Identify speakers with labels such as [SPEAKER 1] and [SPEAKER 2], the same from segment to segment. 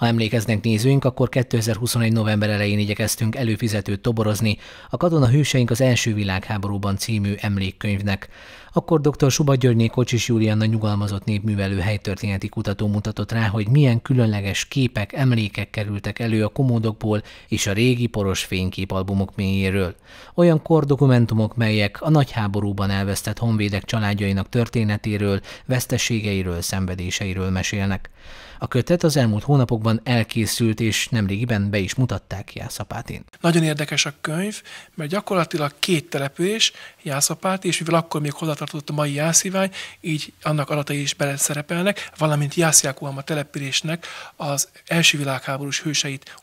[SPEAKER 1] Ha emlékeznek nézőink, akkor 2021. november elején igyekeztünk előfizetőt toborozni a Katona Hőseink az első világháborúban című emlékkönyvnek. Akkor dr. Suba Györgyné Kocsis Júlianna nyugalmazott népművelő helytörténeti kutató mutatott rá, hogy milyen különleges képek, emlékek kerültek elő a komódokból és a régi poros fényképalbumok mélyéről. Olyan kordokumentumok, melyek a nagyháborúban elvesztett honvédek családjainak történetéről, veszteségeiről, szenvedéseiről mesélnek. A kötet az elmúlt hónapokban valóban elkészült, és nemrégiben be is mutatták Jászapátén.
[SPEAKER 2] Nagyon érdekes a könyv, mert gyakorlatilag két település, Jászapáti, és mivel akkor még hozzátartozott a mai Jászivány, így annak adatai is beleszerepelnek, valamint Jászjákóam a településnek az első világháborús hőseit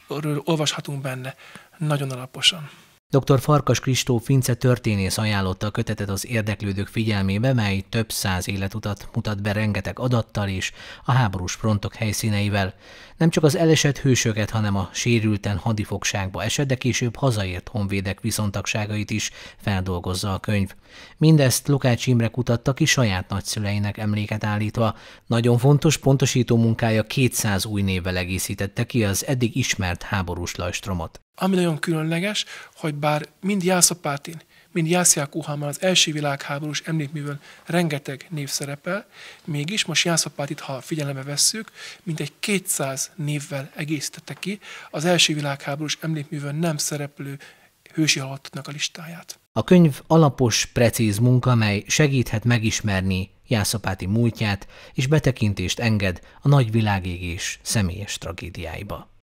[SPEAKER 2] olvashatunk benne nagyon alaposan.
[SPEAKER 1] Dr. Farkas Kristóf Fince történész ajánlotta a kötetet az érdeklődők figyelmébe, mely több száz életutat mutat be rengeteg adattal és a háborús frontok helyszíneivel. Nem csak az elesett hősöket, hanem a sérülten hadifogságba esett, de később hazaért honvédek viszontagságait is feldolgozza a könyv. Mindezt Lukács Imre kutatta ki saját nagyszüleinek emléket állítva. Nagyon fontos pontosító munkája 200 új névvel egészítette ki az eddig ismert háborús lajstromot.
[SPEAKER 2] Ami nagyon különleges, hogy bár mind Jászapátin, mind Jászják Uhámmal az első világháborús emlékművön rengeteg név szerepel, mégis most Jászapátit, ha figyelembe vesszük, mintegy 200 névvel egészítette ki az első világháborús emlékművön nem szereplő hősi halottaknak a listáját.
[SPEAKER 1] A könyv alapos, precíz munka, mely segíthet megismerni Jászapáti múltját, és betekintést enged a nagy világégés személyes tragédiáiba.